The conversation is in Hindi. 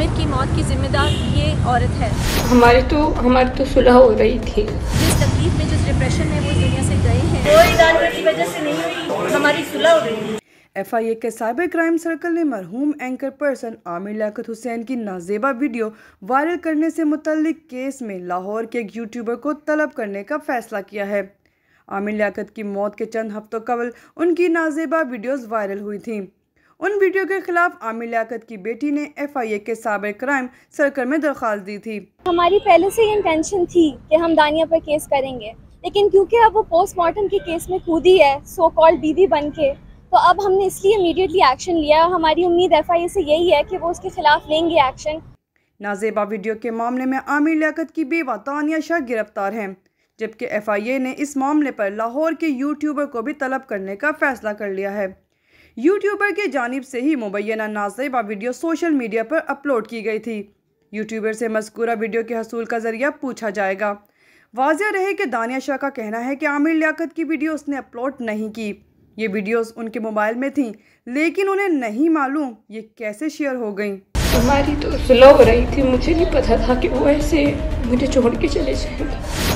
आमिर की मौत की जिम्मेदार ये औरत है हमारी तो हमारी तो सुलह हो रही थी जिस तकलीफ में जिस डिप्रेशन में वो दुनिया से गए हैं वो की वजह से नहीं हुई हमारी सुलह हो रही गई एफआईए के साइबर क्राइम सर्कल ने मरहूम एंकर पर्सन आमिर लियात हुसैन की नाजेबा वीडियो वायरल करने से मुतल केस में लाहौर के एक यूट्यूबर को तलब करने का फैसला किया है आमिर लियात की मौत के चंद हफ्तों कबल उनकी नाजेबा वीडियोस वायरल हुई थीं उन वीडियो के खिलाफ आमिर लियात की बेटी ने एफ आई ए के साइबर क्राइम सर्कल में दरख्वास्त दी थी हमारी पहले से ये इंटेंशन थी कि हम दानिया पर केस करेंगे लेकिन क्योंकि अब वो पोस्टमार्टम के केस में कूदी है सो कॉल्ड बीवी बन के तो अब हमने इसलिए इमीडिएटली एक्शन लिया हमारी उम्मीद एफ आई ए से यही है कि वो उसके खिलाफ लेंगे एक्शन नाजेबा वीडियो के मामले में आमिर लियात की बेवा तानिया शाह गिरफ्तार है जबकि एफ आई ए ने इस मामले पर लाहौर के यूट्यूबर को भी तलब करने का फैसला कर लिया है यूट्यूबर की जानब से ही मुबैना नाजिबा वीडियो सोशल मीडिया पर अपलोड की गई थी यूट्यूबर से मस्कूरा वीडियो के हसूल का जरिया पूछा जाएगा वाजिया रहे कि दानिया शाह का कहना है कि आमिर लियाकत की वीडियो उसने अपलोड नहीं की ये वीडियोस उनके मोबाइल में थी लेकिन उन्हें नहीं मालूम ये कैसे शेयर हो गई हमारी तो रही थी मुझे नहीं पता था कि वो ऐसे मुझे छोड़ के चले जाएंगे